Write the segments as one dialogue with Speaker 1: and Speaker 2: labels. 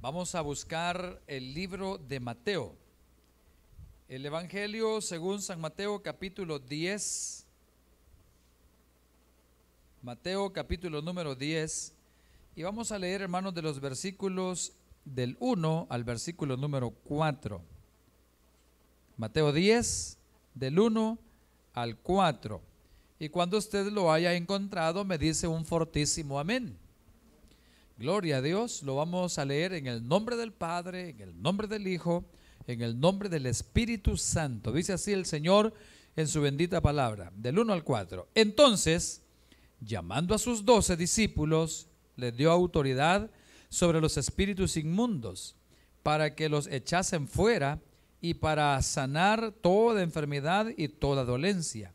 Speaker 1: Vamos a buscar el libro de Mateo. El Evangelio según San Mateo capítulo 10. Mateo capítulo número 10. Y vamos a leer, hermanos, de los versículos del 1 al versículo número 4. Mateo 10, del 1 al 4. Y cuando usted lo haya encontrado, me dice un fortísimo amén. Gloria a Dios, lo vamos a leer en el nombre del Padre, en el nombre del Hijo, en el nombre del Espíritu Santo. Dice así el Señor en su bendita palabra, del 1 al 4. Entonces, llamando a sus doce discípulos, les dio autoridad sobre los espíritus inmundos, para que los echasen fuera y para sanar toda enfermedad y toda dolencia.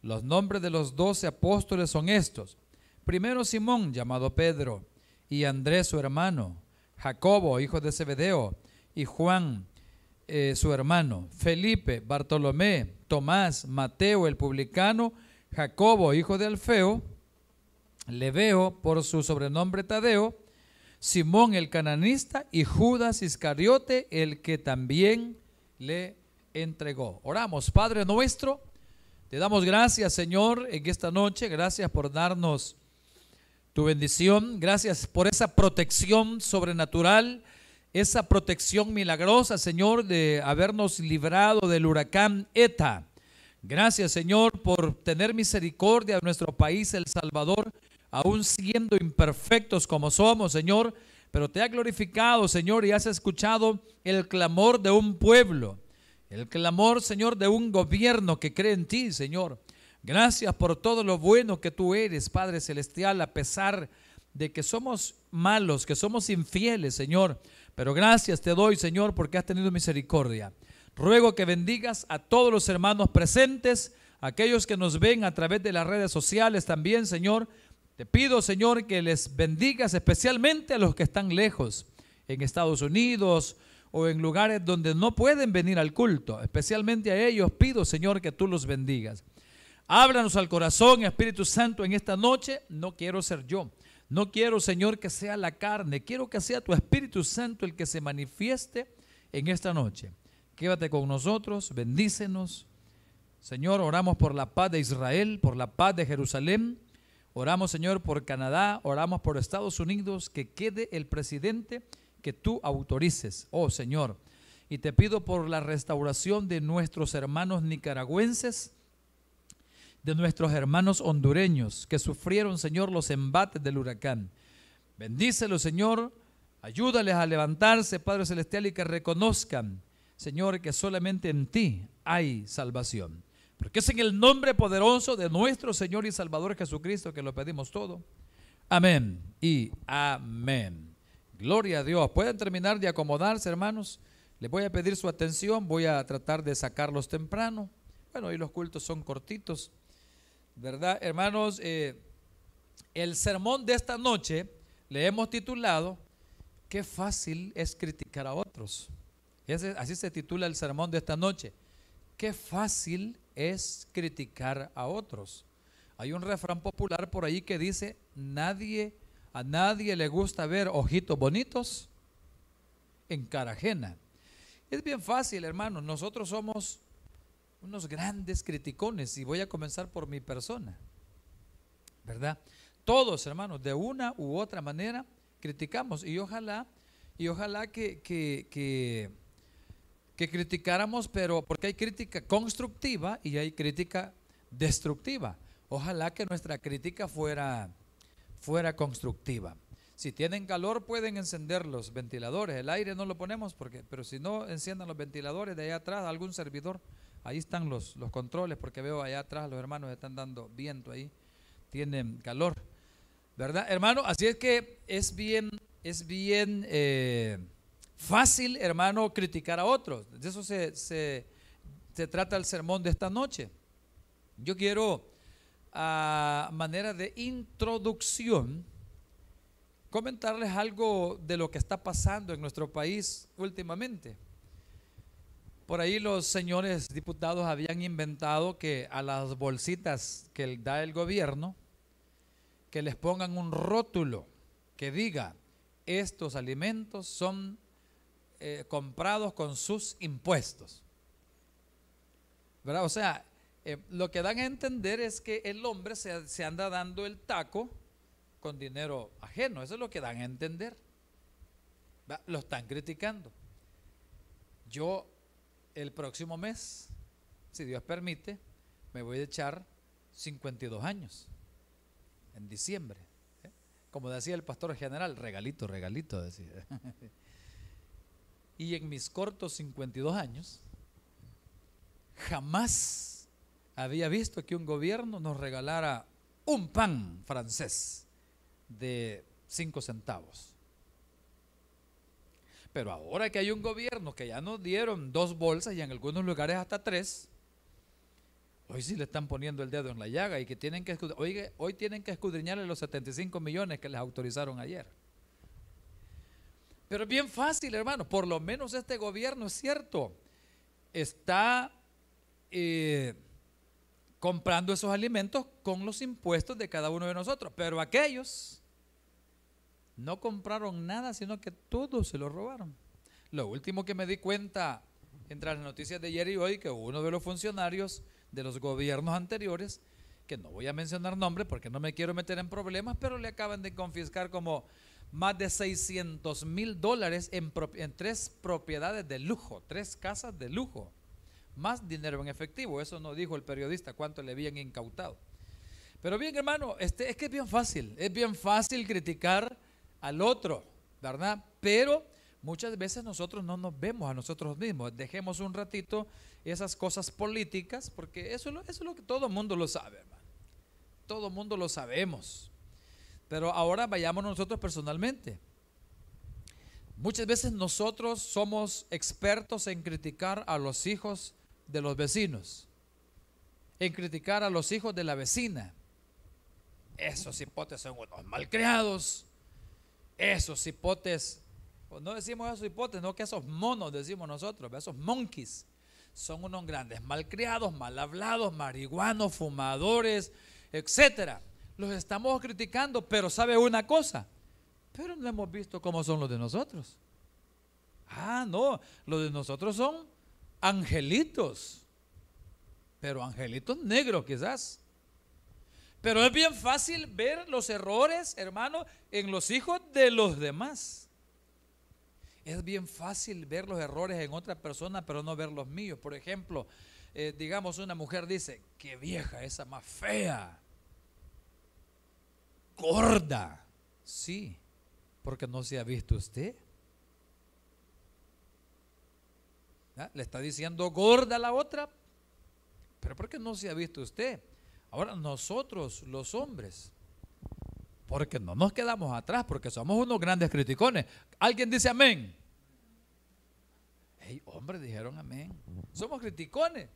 Speaker 1: Los nombres de los doce apóstoles son estos. Primero Simón, llamado Pedro y Andrés su hermano, Jacobo, hijo de Zebedeo, y Juan, eh, su hermano, Felipe, Bartolomé, Tomás, Mateo, el publicano, Jacobo, hijo de Alfeo, Leveo, por su sobrenombre Tadeo, Simón el cananista y Judas Iscariote, el que también le entregó. Oramos, Padre nuestro, te damos gracias, Señor, en esta noche, gracias por darnos tu bendición. Gracias por esa protección sobrenatural, esa protección milagrosa, Señor, de habernos librado del huracán ETA. Gracias, Señor, por tener misericordia de nuestro país, El Salvador, aún siendo imperfectos como somos, Señor. Pero te ha glorificado, Señor, y has escuchado el clamor de un pueblo, el clamor, Señor, de un gobierno que cree en ti, Señor. Gracias por todo lo bueno que tú eres, Padre Celestial, a pesar de que somos malos, que somos infieles, Señor. Pero gracias te doy, Señor, porque has tenido misericordia. Ruego que bendigas a todos los hermanos presentes, aquellos que nos ven a través de las redes sociales también, Señor. Te pido, Señor, que les bendigas especialmente a los que están lejos, en Estados Unidos o en lugares donde no pueden venir al culto. Especialmente a ellos pido, Señor, que tú los bendigas. Háblanos al corazón, Espíritu Santo, en esta noche. No quiero ser yo. No quiero, Señor, que sea la carne. Quiero que sea tu Espíritu Santo el que se manifieste en esta noche. Quédate con nosotros, bendícenos. Señor, oramos por la paz de Israel, por la paz de Jerusalén. Oramos, Señor, por Canadá, oramos por Estados Unidos, que quede el presidente que tú autorices, oh Señor. Y te pido por la restauración de nuestros hermanos nicaragüenses de nuestros hermanos hondureños que sufrieron, Señor, los embates del huracán. Bendícelos, Señor. Ayúdales a levantarse, Padre Celestial, y que reconozcan, Señor, que solamente en ti hay salvación. Porque es en el nombre poderoso de nuestro Señor y Salvador Jesucristo que lo pedimos todo. Amén y amén. Gloria a Dios. Pueden terminar de acomodarse, hermanos. Les voy a pedir su atención. Voy a tratar de sacarlos temprano. Bueno, hoy los cultos son cortitos. ¿verdad? Hermanos, eh, el sermón de esta noche le hemos titulado, qué fácil es criticar a otros. así se titula el sermón de esta noche. Qué fácil es criticar a otros. Hay un refrán popular por ahí que dice, nadie, a nadie le gusta ver ojitos bonitos en cara ajena. Es bien fácil, hermanos. Nosotros somos unos grandes criticones y voy a comenzar por mi persona, ¿verdad? Todos, hermanos, de una u otra manera criticamos y ojalá, y ojalá que, que, que, criticáramos, pero porque hay crítica constructiva y hay crítica destructiva. Ojalá que nuestra crítica fuera, fuera constructiva. Si tienen calor pueden encender los ventiladores. El aire no lo ponemos porque, pero si no enciendan los ventiladores de ahí atrás, algún servidor Ahí están los, los controles, porque veo allá atrás los hermanos están dando viento ahí, tienen calor. ¿Verdad, hermano? Así es que es bien, es bien eh, fácil, hermano, criticar a otros. De eso se, se trata el sermón de esta noche. Yo quiero, a manera de introducción, comentarles algo de lo que está pasando en nuestro país últimamente. Por ahí los señores diputados habían inventado que a las bolsitas que da el gobierno, que les pongan un rótulo que diga, estos alimentos son eh, comprados con sus impuestos. ¿Verdad? O sea, eh, lo que dan a entender es que el hombre se, anda dando el taco con dinero ajeno. Eso es lo que dan a entender. Lo están criticando. Yo el próximo mes, si Dios permite, me voy a echar 52 años, en diciembre. ¿eh? Como decía el pastor general, regalito, regalito, decía. y en mis cortos 52 años, jamás había visto que un gobierno nos regalara un pan francés de 5 centavos. Pero ahora que hay un gobierno que ya nos dieron dos bolsas y en algunos lugares hasta tres, hoy sí le están poniendo el dedo en la llaga y que tienen que hoy tienen que escudriñarle los 75 millones que les autorizaron ayer. Pero es bien fácil, hermano. Por lo menos este gobierno, es cierto, está eh, comprando esos alimentos con los impuestos de cada uno de nosotros. Pero aquellos no compraron nada, sino que todo se lo robaron. Lo último que me di cuenta entre las noticias de ayer y hoy, que uno de los funcionarios de los gobiernos anteriores, que no voy a mencionar nombre porque no me quiero meter en problemas, pero le acaban de confiscar como más de 600 mil dólares en, tres propiedades de lujo, tres casas de lujo, más dinero en efectivo. Eso no dijo el periodista cuánto le habían incautado. Pero bien, hermano, este, es que es bien fácil, es bien fácil criticar al otro, ¿verdad? Pero muchas veces nosotros no nos vemos a nosotros mismos. Dejemos un ratito esas cosas políticas, porque eso, es lo que todo el mundo lo sabe, Todo el mundo lo sabemos. Pero ahora vayamos nosotros personalmente. Muchas veces nosotros somos expertos en criticar a los hijos de los vecinos, en criticar a los hijos de la vecina. Esos hipótesis son unos malcriados, esos hipotes, no decimos esos hipotes, no que esos monos decimos nosotros, esos monkeys, son unos grandes malcriados, mal hablados, marihuanos, fumadores, etc. Los estamos criticando, pero sabe una cosa, pero no hemos visto cómo son los de nosotros. Ah, no, los de nosotros son angelitos, pero angelitos negros quizás. Pero es bien fácil ver los errores, hermano, en los hijos de los demás. Es bien fácil ver los errores en otra persona, pero no ver los míos. Por ejemplo, eh, digamos, una mujer dice, qué vieja esa más fea, gorda. Sí, porque no se ha visto usted. ¿Ah? Le está diciendo gorda a la otra, pero porque no se ha visto usted. Ahora nosotros los hombres, porque no nos quedamos atrás, porque somos unos grandes criticones. ¿Alguien dice amén? Hey, hombre, dijeron amén. Somos criticones.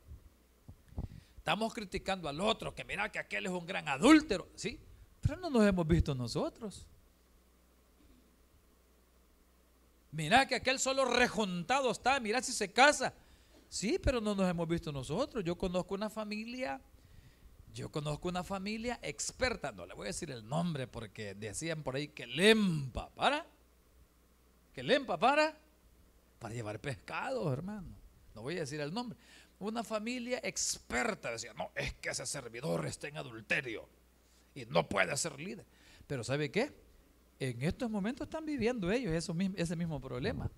Speaker 1: Estamos criticando al otro, que mira que aquel es un gran adúltero, ¿sí? Pero no nos hemos visto nosotros. Mira que aquel solo rejuntado está, mira si se casa. Sí, pero no nos hemos visto nosotros. Yo conozco una familia yo conozco una familia experta, no le voy a decir el nombre porque decían por ahí que lempa para, que lempa para, para llevar pescado hermano. No voy a decir el nombre. Una familia experta decía, no, es que ese servidor está en adulterio y no puede ser líder. Pero ¿sabe qué? En estos momentos están viviendo ellos ese mismo problema.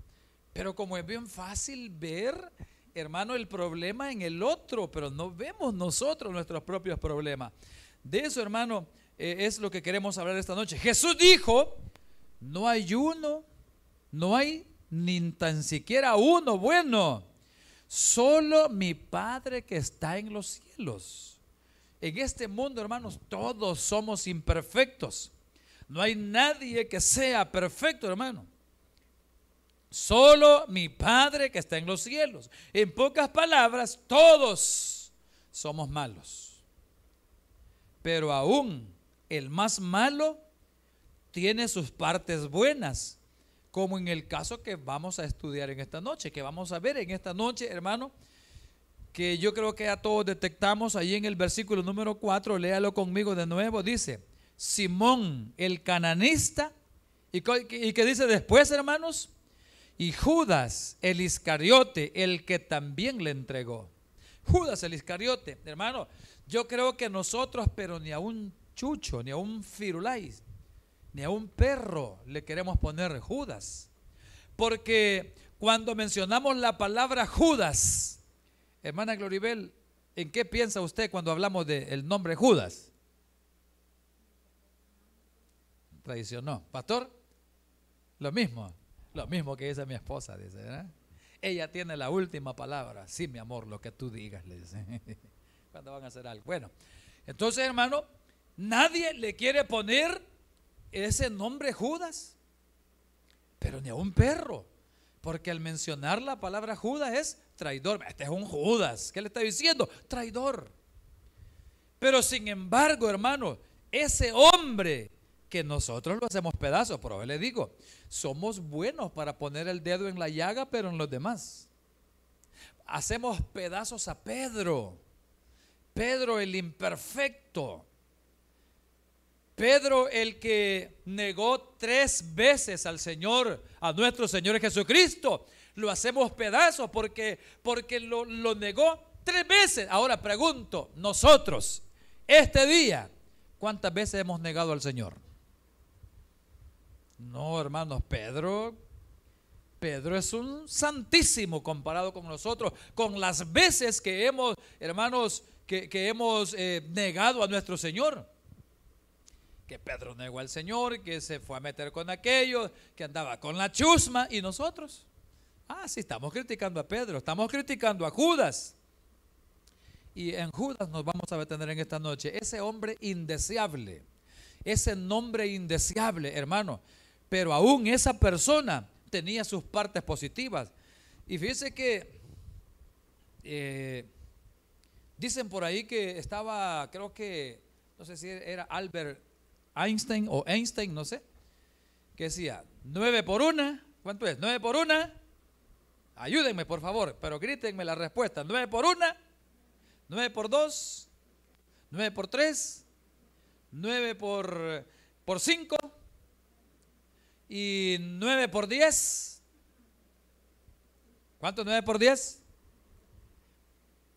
Speaker 1: Pero como es bien fácil ver hermano, el problema en el otro, pero no vemos nosotros nuestros propios problemas. De eso, hermano, eh, es lo que queremos hablar esta noche. Jesús dijo, no hay uno, no hay ni tan siquiera uno bueno, solo mi Padre que está en los cielos. En este mundo, hermanos, todos somos imperfectos. No hay nadie que sea perfecto, hermano. Solo mi Padre que está en los cielos. En pocas palabras, todos somos malos. Pero aún el más malo tiene sus partes buenas, como en el caso que vamos a estudiar en esta noche, que vamos a ver en esta noche, hermano, que yo creo que ya todos detectamos ahí en el versículo número 4, léalo conmigo de nuevo, dice, Simón el cananista, ¿y que dice después, hermanos? y Judas el Iscariote, el que también le entregó. Judas el Iscariote, hermano, yo creo que nosotros, pero ni a un chucho, ni a un firulais, ni a un perro le queremos poner Judas. Porque cuando mencionamos la palabra Judas, hermana Gloribel, ¿en qué piensa usted cuando hablamos del nombre Judas? Traicionó. Pastor, lo mismo. Lo mismo que dice mi esposa, dice, ¿verdad? Ella tiene la última palabra. Sí, mi amor, lo que tú digas, le dice. Cuando van a hacer algo. Bueno, entonces, hermano, nadie le quiere poner ese nombre Judas, pero ni a un perro. Porque al mencionar la palabra Judas es traidor. Este es un Judas. ¿Qué le está diciendo? Traidor. Pero sin embargo, hermano, ese hombre que nosotros lo hacemos pedazos, pero le digo, somos buenos para poner el dedo en la llaga, pero en los demás. Hacemos pedazos a Pedro, Pedro el imperfecto, Pedro el que negó tres veces al Señor, a nuestro Señor Jesucristo. Lo hacemos pedazos porque, porque lo negó tres veces. Ahora pregunto, nosotros, este día, ¿cuántas veces hemos negado al Señor? No, hermanos, Pedro, Pedro es un santísimo comparado con nosotros, con las veces que hemos, hermanos, que, hemos eh, negado a nuestro Señor. Que Pedro negó al Señor, que se fue a meter con aquello que andaba con la chusma y nosotros. Ah, sí, estamos criticando a Pedro, estamos criticando a Judas. Y en Judas nos vamos a detener en esta noche. Ese hombre indeseable, ese nombre indeseable, hermano. Pero aún esa persona tenía sus partes positivas. Y fíjese que eh, dicen por ahí que estaba, creo que, no sé si era Albert Einstein o Einstein, no sé, que decía, 9 por 1, ¿cuánto es? 9 por una, ayúdenme por favor, pero grítenme la respuesta, 9 por 1, 9 por 2, 9 por 3, 9 por, por 5, ¿Y 9 por 10? ¿Cuánto 9 por 10?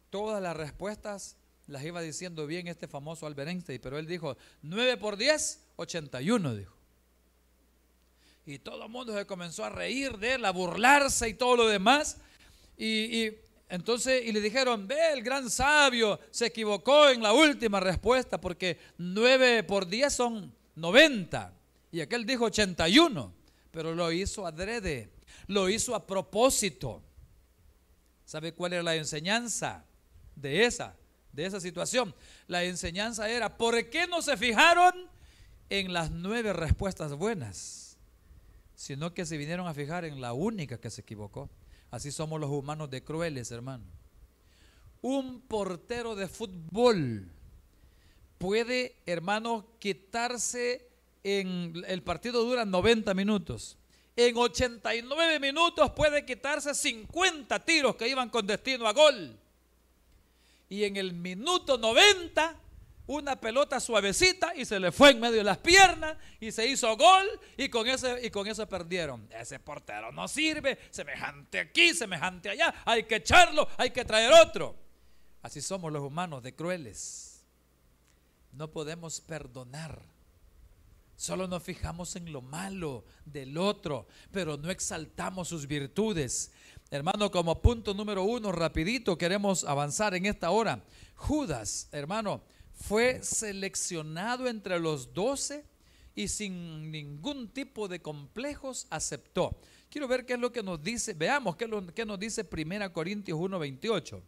Speaker 1: Todas las respuestas las iba diciendo bien este famoso Albert pero él dijo 9 por 10, 81, dijo. Y todo el mundo se comenzó a reír de él, a burlarse y todo lo demás. Y, entonces, y le dijeron, ve, el gran sabio se equivocó en la última respuesta, porque 9 por 10 son 90. Y aquel dijo 81, pero lo hizo adrede, lo hizo a propósito. ¿Sabe cuál era la enseñanza de esa, de esa situación? La enseñanza era, ¿por qué no se fijaron en las nueve respuestas buenas? Sino que se vinieron a fijar en la única que se equivocó. Así somos los humanos de crueles, hermano. Un portero de fútbol puede, hermano, quitarse el partido dura 90 minutos. En 89 minutos puede quitarse 50 tiros que iban con destino a gol. Y en el minuto 90 una pelota suavecita y se le fue en medio de las piernas y se hizo gol y con, ese, y con eso perdieron. Ese portero no sirve, semejante aquí, semejante allá, hay que echarlo, hay que traer otro. Así somos los humanos de crueles. No podemos perdonar Solo nos fijamos en lo malo del otro, pero no exaltamos sus virtudes. Hermano, como punto número uno, rapidito, queremos avanzar en esta hora. Judas, hermano, fue seleccionado entre los doce y sin ningún tipo de complejos aceptó. Quiero ver qué es lo que nos dice, veamos qué, nos dice Primera Corintios 1.28.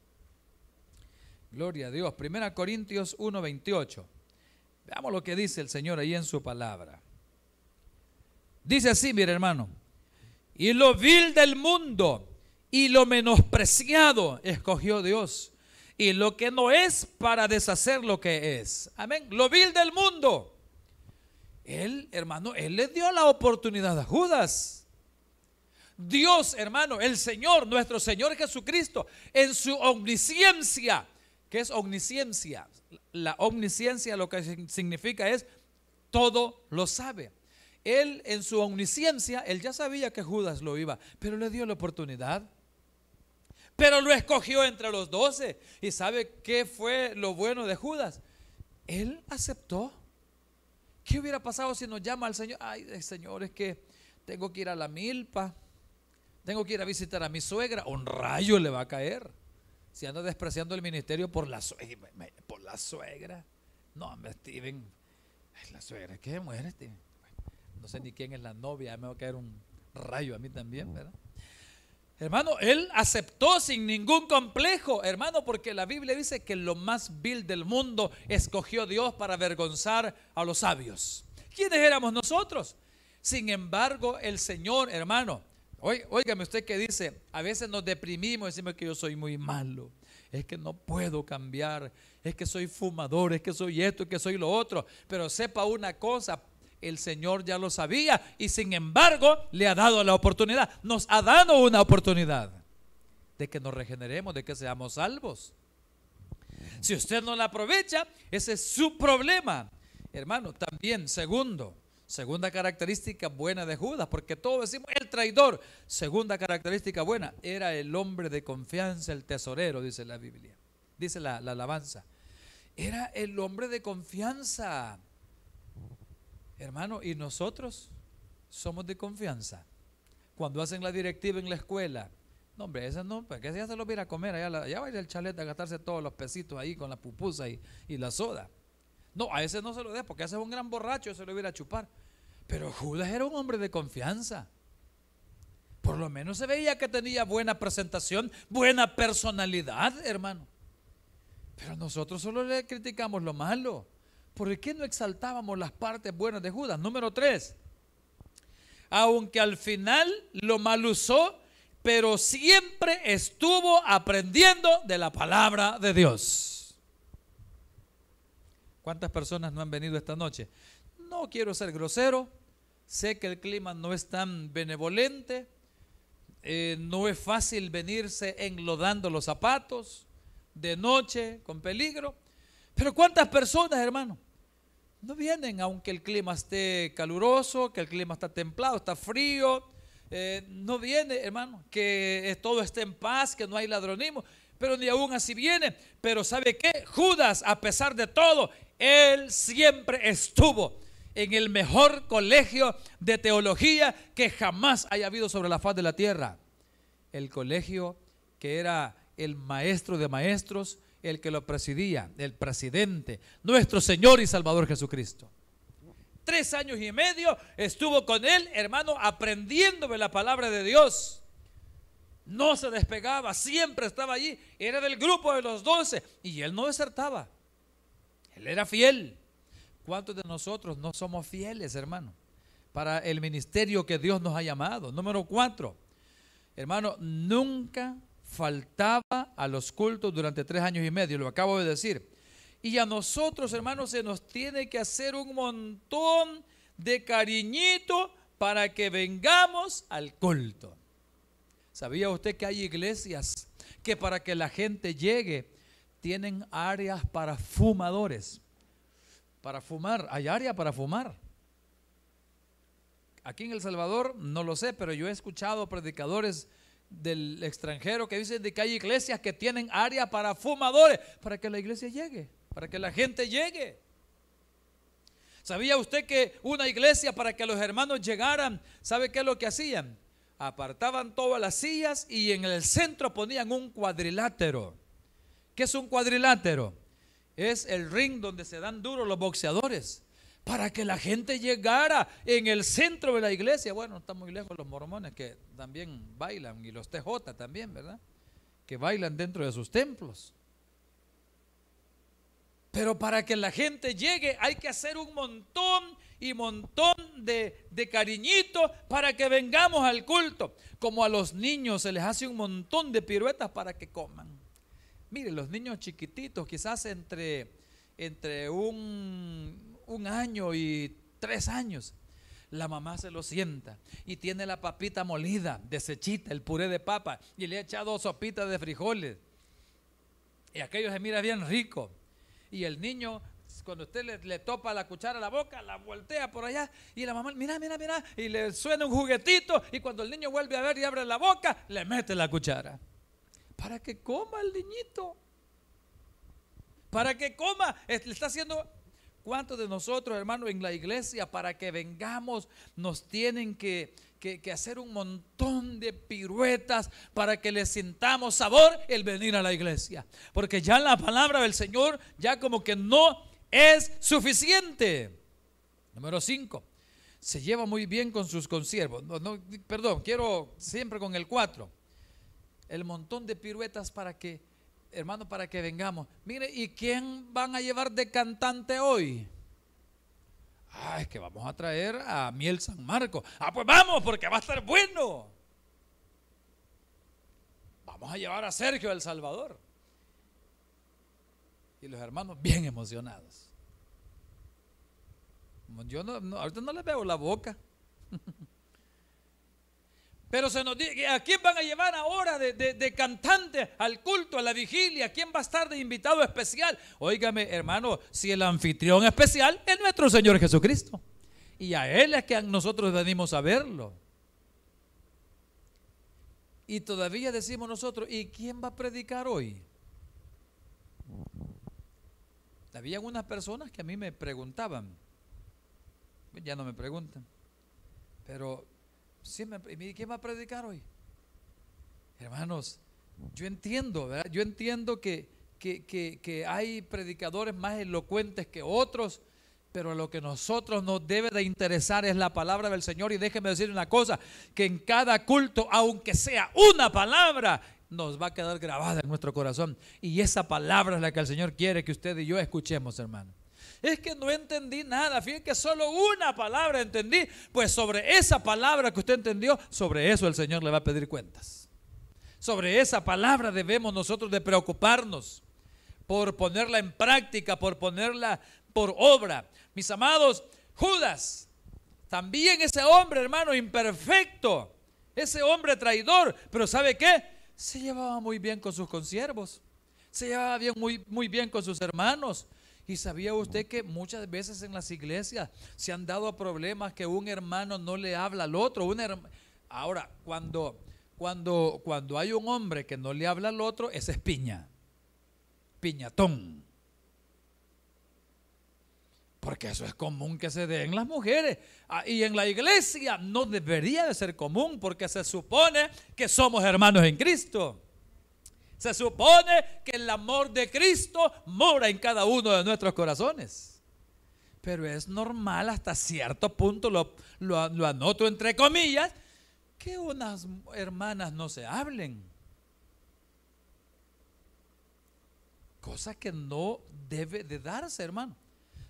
Speaker 1: Gloria a Dios, Primera Corintios 1.28. Veamos lo que dice el Señor ahí en su palabra. Dice así, mire hermano, y lo vil del mundo y lo menospreciado escogió Dios, y lo que no es para deshacer lo que es. Amén, lo vil del mundo. Él, hermano, él le dio la oportunidad a Judas. Dios, hermano, el Señor, nuestro Señor Jesucristo, en su omnisciencia, ¿Qué es omnisciencia? La omnisciencia lo que significa es todo lo sabe. Él en su omnisciencia, él ya sabía que Judas lo iba, pero le dio la oportunidad. Pero lo escogió entre los doce. ¿Y sabe qué fue lo bueno de Judas? Él aceptó. ¿Qué hubiera pasado si nos llama al Señor? Ay, Señor, es que tengo que ir a la milpa, tengo que ir a visitar a mi suegra. Un rayo le va a caer. Si anda despreciando el ministerio por la suegra. Por la suegra. No, hombre, Steven. es la suegra, ¿qué mujer, Steven? No sé ni quién es la novia. Me va a caer un rayo a mí también, ¿verdad? Hermano, él aceptó sin ningún complejo, hermano, porque la Biblia dice que lo más vil del mundo escogió Dios para avergonzar a los sabios. ¿Quiénes éramos nosotros? Sin embargo, el Señor, hermano, Óigame usted que dice, a veces nos deprimimos, decimos que yo soy muy malo, es que no puedo cambiar, es que soy fumador, es que soy esto, es que soy lo otro. Pero sepa una cosa, el Señor ya lo sabía y sin embargo le ha dado la oportunidad, nos ha dado una oportunidad de que nos regeneremos, de que seamos salvos. Si usted no la aprovecha, ese es su problema. Hermano, también, segundo, Segunda característica buena de Judas, porque todos decimos el traidor. Segunda característica buena, era el hombre de confianza, el tesorero, dice la Biblia. Dice la, alabanza. Era el hombre de confianza. Hermano, ¿y nosotros somos de confianza? Cuando hacen la directiva en la escuela, no, hombre, ese no, porque pues, ya se lo viene a comer, allá, va a ir el chalet a gastarse todos los pesitos ahí con la pupusa y la soda. No, a ese no se lo deja, porque ese es un gran borracho, se lo hubiera chupar. Pero Judas era un hombre de confianza. Por lo menos se veía que tenía buena presentación, buena personalidad, hermano. Pero nosotros solo le criticamos lo malo. ¿Por qué no exaltábamos las partes buenas de Judas? Número tres. Aunque al final lo mal usó, pero siempre estuvo aprendiendo de la palabra de Dios. ¿Cuántas personas no han venido esta noche? No quiero ser grosero, sé que el clima no es tan benevolente, eh, no es fácil venirse enlodando los zapatos de noche con peligro, pero ¿cuántas personas, hermano? No vienen aunque el clima esté caluroso, que el clima está templado, está frío. Eh, no viene, hermano, que todo esté en paz, que no hay ladronismo pero ni aún así viene. Pero ¿sabe qué? Judas, a pesar de todo, él siempre estuvo en el mejor colegio de teología que jamás haya habido sobre la faz de la tierra. El colegio que era el maestro de maestros, el que lo presidía, el presidente, nuestro Señor y Salvador Jesucristo. Tres años y medio estuvo con él, hermano, aprendiéndome la palabra de Dios no se despegaba, siempre estaba allí, era del grupo de los doce y él no desertaba, él era fiel. ¿Cuántos de nosotros no somos fieles, hermano? Para el ministerio que Dios nos ha llamado. Número cuatro, hermano, nunca faltaba a los cultos durante tres años y medio, lo acabo de decir. Y a nosotros, hermanos, se nos tiene que hacer un montón de cariñito para que vengamos al culto. ¿Sabía usted que hay iglesias que para que la gente llegue tienen áreas para fumadores? Para fumar, hay área para fumar. Aquí en El Salvador no lo sé, pero yo he escuchado predicadores del extranjero que dicen de que hay iglesias que tienen área para fumadores, para que la iglesia llegue, para que la gente llegue. ¿Sabía usted que una iglesia para que los hermanos llegaran, sabe qué es lo que hacían? apartaban todas las sillas y en el centro ponían un cuadrilátero. ¿Qué es un cuadrilátero? Es el ring donde se dan duro los boxeadores para que la gente llegara en el centro de la iglesia. Bueno, está muy lejos los mormones que también bailan y los TJ también, ¿verdad? Que bailan dentro de sus templos. Pero para que la gente llegue hay que hacer un montón y montón de, de cariñitos para que vengamos al culto. Como a los niños se les hace un montón de piruetas para que coman. Mire, los niños chiquititos, quizás entre, entre un, un año y tres años, la mamá se lo sienta y tiene la papita molida, desechita, el puré de papa, y le ha echado sopitas de frijoles. Y aquello se mira bien rico. Y el niño cuando usted le, topa la cuchara a la boca, la voltea por allá y la mamá, mira, mira, mira, y le suena un juguetito y cuando el niño vuelve a ver y abre la boca, le mete la cuchara. Para que coma el niñito. Para que coma. Le está haciendo... ¿Cuántos de nosotros, hermano, en la iglesia, para que vengamos, nos tienen que, que hacer un montón de piruetas para que le sintamos sabor el venir a la iglesia. Porque ya la palabra del Señor ya como que no es suficiente. Número 5. Se lleva muy bien con sus consiervos. perdón, quiero siempre con el 4. El montón de piruetas para que, hermano, para que vengamos. Mire, ¿y quién van a llevar de cantante hoy? Ah, es que vamos a traer a Miel San Marco. Ah, pues vamos, porque va a estar bueno. Vamos a llevar a Sergio El Salvador y los hermanos bien emocionados. Yo no, ahorita no les veo la boca. Pero se nos dice, ¿a quién van a llevar ahora de, de, cantante al culto, a la vigilia? ¿Quién va a estar de invitado especial? Óigame, hermano, si el anfitrión especial es nuestro Señor Jesucristo. Y a Él es que nosotros venimos a verlo. Y todavía decimos nosotros, ¿y quién va a predicar hoy? Había unas personas que a mí me preguntaban, pues ya no me preguntan, pero sí me, ¿y quién va a predicar hoy? Hermanos, yo entiendo, ¿verdad? Yo entiendo que, hay predicadores más elocuentes que otros, pero lo que nosotros nos debe de interesar es la palabra del Señor. Y déjenme decir una cosa, que en cada culto, aunque sea una palabra, nos va a quedar grabada en nuestro corazón. Y esa palabra es la que el Señor quiere que usted y yo escuchemos, hermano. Es que no entendí nada, fíjense que solo una palabra entendí, pues sobre esa palabra que usted entendió, sobre eso el Señor le va a pedir cuentas. Sobre esa palabra debemos nosotros de preocuparnos por ponerla en práctica, por ponerla por obra. Mis amados, Judas, también ese hombre, hermano, imperfecto, ese hombre traidor, pero ¿sabe qué? se llevaba muy bien con sus consiervos, se llevaba bien, muy, muy bien con sus hermanos. Y sabía usted que muchas veces en las iglesias se han dado problemas que un hermano no le habla al otro. Un Ahora, cuando, cuando, cuando hay un hombre que no le habla al otro, ese es piña, piñatón. Porque eso es común que se dé en las mujeres. Ah, y en la iglesia no debería de ser común porque se supone que somos hermanos en Cristo. Se supone que el amor de Cristo mora en cada uno de nuestros corazones. Pero es normal hasta cierto punto, lo, anoto entre comillas, que unas hermanas no se hablen. Cosa que no debe de darse, hermano.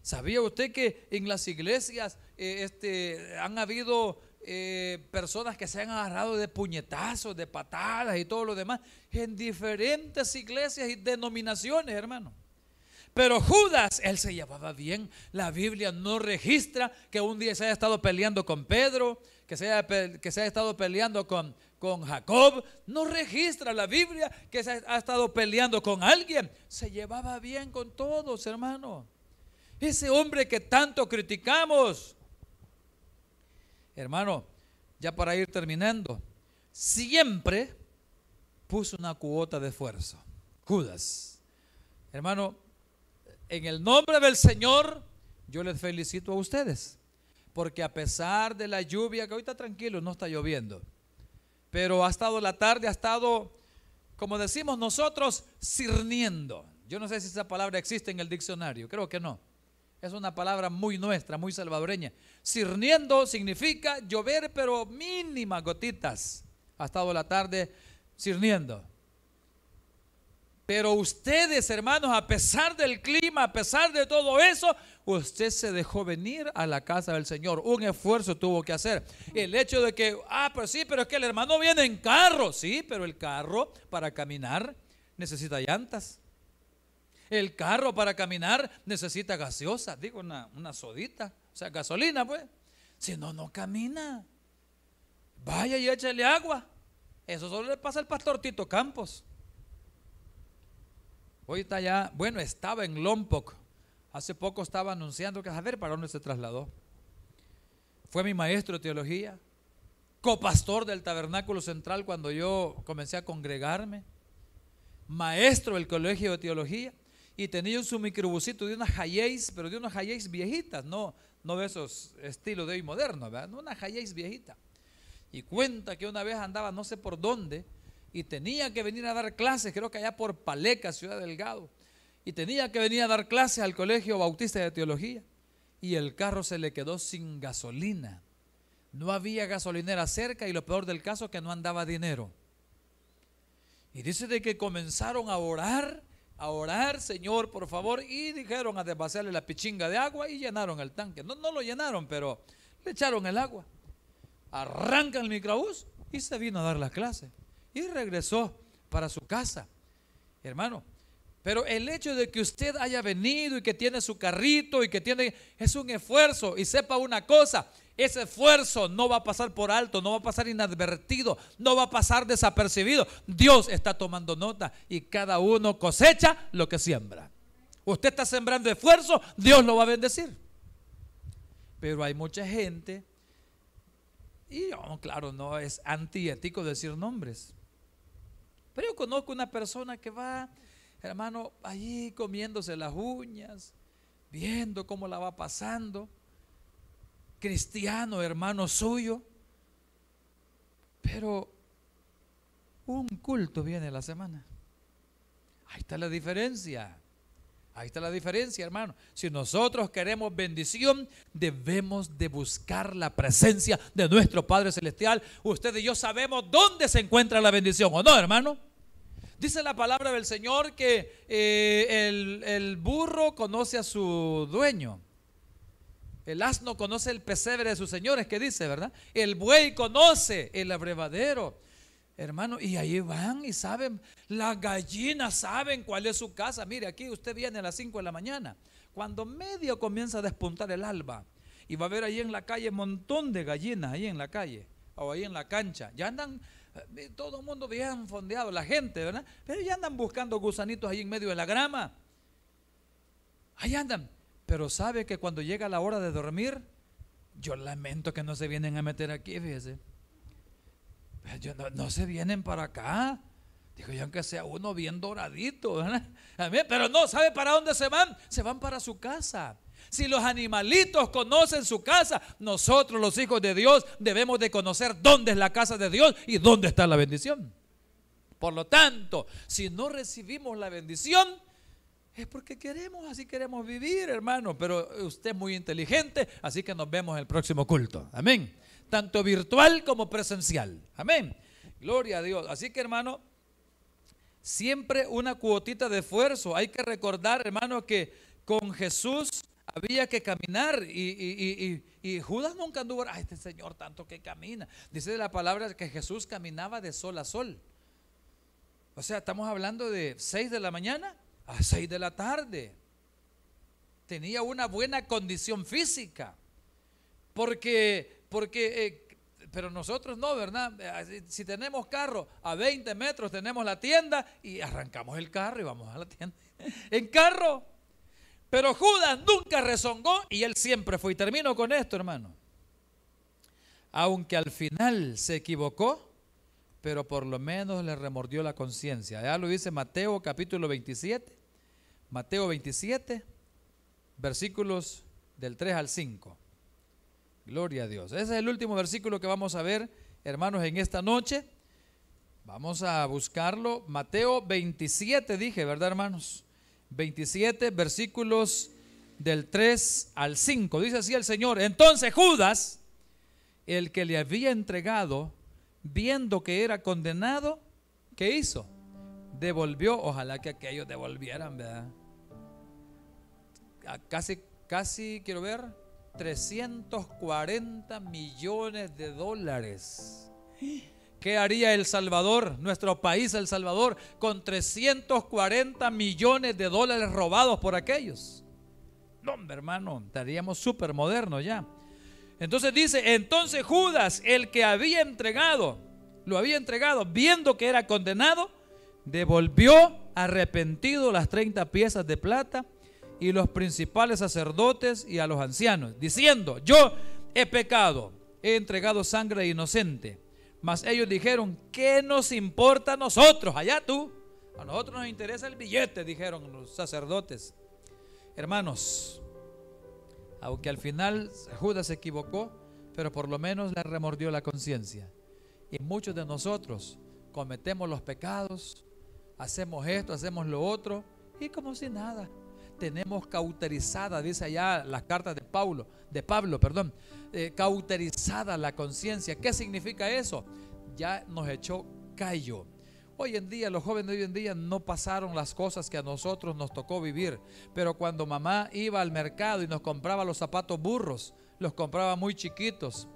Speaker 1: ¿Sabía usted que en las iglesias eh, este, han habido eh, personas que se han agarrado de puñetazos, de patadas y todo lo demás en diferentes iglesias y denominaciones, hermano? Pero Judas, él se llevaba bien. La Biblia no registra que un día se haya estado peleando con Pedro, que se haya, que se estado peleando con, con Jacob. No registra la Biblia que se ha estado peleando con alguien. Se llevaba bien con todos, hermano. Ese hombre que tanto criticamos. Hermano, ya para ir terminando, siempre puso una cuota de esfuerzo. Judas. Hermano, en el nombre del Señor, yo les felicito a ustedes. Porque a pesar de la lluvia, que ahorita tranquilo, no está lloviendo. Pero ha estado la tarde, ha estado, como decimos nosotros, cirniendo. Yo no sé si esa palabra existe en el diccionario, creo que no. Es una palabra muy nuestra, muy salvadoreña. Cirniendo significa llover, pero mínimas gotitas. Ha estado la tarde cirniendo. Pero ustedes, hermanos, a pesar del clima, a pesar de todo eso, usted se dejó venir a la casa del Señor. Un esfuerzo tuvo que hacer. El hecho de que, ah, pero sí, pero es que el hermano viene en carro. Sí, pero el carro para caminar necesita llantas. El carro para caminar necesita gaseosa, digo, una, sodita, o sea, gasolina, pues. Si no, no camina. Vaya y échale agua. Eso solo le pasa al pastor Tito Campos. Hoy está ya, bueno, estaba en Lompoc. Hace poco estaba anunciando que a ver para dónde se trasladó. Fue mi maestro de teología, copastor del Tabernáculo Central cuando yo comencé a congregarme, maestro del Colegio de Teología y tenía su microbusito de una Hayes, pero de una Hayes viejitas, no, no de esos estilos de hoy moderno, ¿verdad? Una Hayes viejita. Y cuenta que una vez andaba no sé por dónde y tenía que venir a dar clases, creo que allá por Paleca, Ciudad Delgado, y tenía que venir a dar clases al Colegio Bautista de Teología y el carro se le quedó sin gasolina. No había gasolinera cerca y lo peor del caso que no andaba dinero. Y dice de que comenzaron a orar a orar, Señor, por favor, y dijeron a desvaciarle la pichinga de agua y llenaron el tanque. No, no lo llenaron, pero le echaron el agua. Arrancan el microbús y se vino a dar la clase. Y regresó para su casa. Hermano, pero el hecho de que usted haya venido y que tiene su carrito y que tiene, es un esfuerzo. Y sepa una cosa, ese esfuerzo no va a pasar por alto, no va a pasar inadvertido, no va a pasar desapercibido. Dios está tomando nota y cada uno cosecha lo que siembra. Usted está sembrando esfuerzo, Dios lo va a bendecir. Pero hay mucha gente, y oh, claro, no es antiético decir nombres. Pero yo conozco una persona que va hermano, allí comiéndose las uñas, viendo cómo la va pasando, cristiano, hermano suyo, pero un culto viene la semana. Ahí está la diferencia. Ahí está la diferencia, hermano. Si nosotros queremos bendición, debemos de buscar la presencia de nuestro Padre Celestial. Usted y yo sabemos dónde se encuentra la bendición, ¿o no, hermano? Dice la palabra del Señor que eh, el, burro conoce a su dueño. El asno conoce el pesebre de sus señores, que dice, ¿verdad? El buey conoce el abrevadero. Hermano, y ahí van y saben, las gallinas saben cuál es su casa. Mire, aquí usted viene a las 5 de la mañana, cuando medio comienza a despuntar el alba, y va a ver ahí en la calle un montón de gallinas, ahí en la calle, o ahí en la cancha. Ya andan eh, todo el mundo bien fondeado, la gente, ¿verdad? Pero ya andan buscando gusanitos ahí en medio de la grama. Ahí andan. Pero sabe que cuando llega la hora de dormir, yo lamento que no se vienen a meter aquí, fíjese. Pues yo, no, se vienen para acá. Dijo yo, aunque sea uno bien doradito, ¿verdad? Pero no, ¿sabe para dónde se van? Se van para su casa. Si los animalitos conocen su casa, nosotros los hijos de Dios debemos de conocer dónde es la casa de Dios y dónde está la bendición. Por lo tanto, si no recibimos la bendición, es porque queremos, así queremos vivir, hermano. Pero usted es muy inteligente, así que nos vemos en el próximo culto. Amén. Tanto virtual como presencial. Amén. Gloria a Dios. Así que, hermano, siempre una cuotita de esfuerzo. Hay que recordar, hermano, que con Jesús había que caminar y, Judas nunca anduvo, ay, este Señor tanto que camina. Dice la palabra que Jesús caminaba de sol a sol. O sea, estamos hablando de 6 de la mañana a 6 de la tarde. Tenía una buena condición física. Porque, porque eh, pero nosotros no, ¿verdad? Si tenemos carro a 20 metros, tenemos la tienda y arrancamos el carro y vamos a la tienda. en carro. Pero Judas nunca rezongó y él siempre fue. Y termino con esto, hermano. Aunque al final se equivocó, pero por lo menos le remordió la conciencia. Ya lo dice Mateo capítulo 27, Mateo 27, versículos del 3 al 5. Gloria a Dios. Ese es el último versículo que vamos a ver, hermanos, en esta noche. Vamos a buscarlo. Mateo 27, dije, ¿verdad, hermanos? 27, versículos del 3 al 5. Dice así el Señor. Entonces Judas, el que le había entregado, viendo que era condenado, ¿qué hizo? Devolvió, ojalá que aquellos devolvieran, ¿verdad? casi, casi, quiero ver, 340 millones de dólares. ¿Qué haría El Salvador, nuestro país El Salvador, con 340 millones de dólares robados por aquellos? No, hermano, estaríamos súper modernos ya. Entonces dice, entonces Judas, el que había entregado, lo había entregado, viendo que era condenado, devolvió arrepentido las 30 piezas de plata y los principales sacerdotes y a los ancianos, diciendo, yo he pecado, he entregado sangre inocente. Mas ellos dijeron, ¿qué nos importa a nosotros? Allá tú. A nosotros nos interesa el billete, dijeron los sacerdotes. Hermanos, aunque al final Judas se equivocó, pero por lo menos le remordió la conciencia. Y muchos de nosotros cometemos los pecados, hacemos esto, hacemos lo otro, y como si nada. Tenemos cauterizada, dice allá las cartas de Pablo, de Pablo, perdón, eh, cauterizada la conciencia. ¿Qué significa eso? Ya nos echó callo. Hoy en día, los jóvenes hoy en día no pasaron las cosas que a nosotros nos tocó vivir, pero cuando mamá iba al mercado y nos compraba los zapatos burros, los compraba muy chiquitos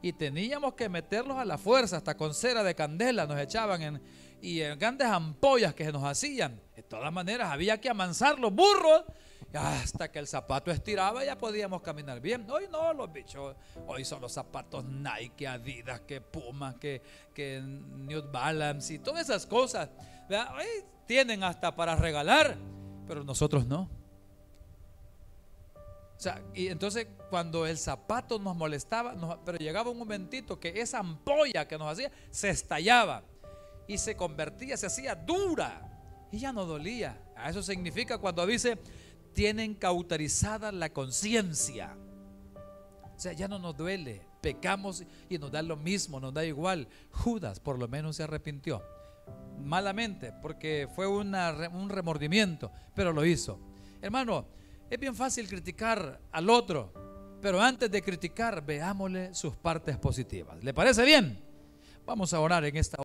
Speaker 1: y teníamos que meterlos a la fuerza, hasta con cera de candela nos echaban en, y en grandes ampollas que se nos hacían. De todas maneras, había que amansar los burros hasta que el zapato estiraba ya podíamos caminar bien. Hoy no, los bichos, hoy son los zapatos Nike, Adidas, que Puma, que, que New Balance y todas esas cosas. Hoy tienen hasta para regalar, pero nosotros no. O sea, y entonces cuando el zapato nos molestaba, pero llegaba un momentito que esa ampolla que nos hacía se estallaba y se convertía, se hacía dura y ya no dolía. Ah, eso significa cuando dice tienen cauterizada la conciencia. O sea, ya no nos duele, pecamos y nos da lo mismo, nos da igual. Judas por lo menos se arrepintió, malamente, porque fue un remordimiento, pero lo hizo. Hermano, es bien fácil criticar al otro, pero antes de criticar, veámosle sus partes positivas. ¿Le parece bien? Vamos a orar en esta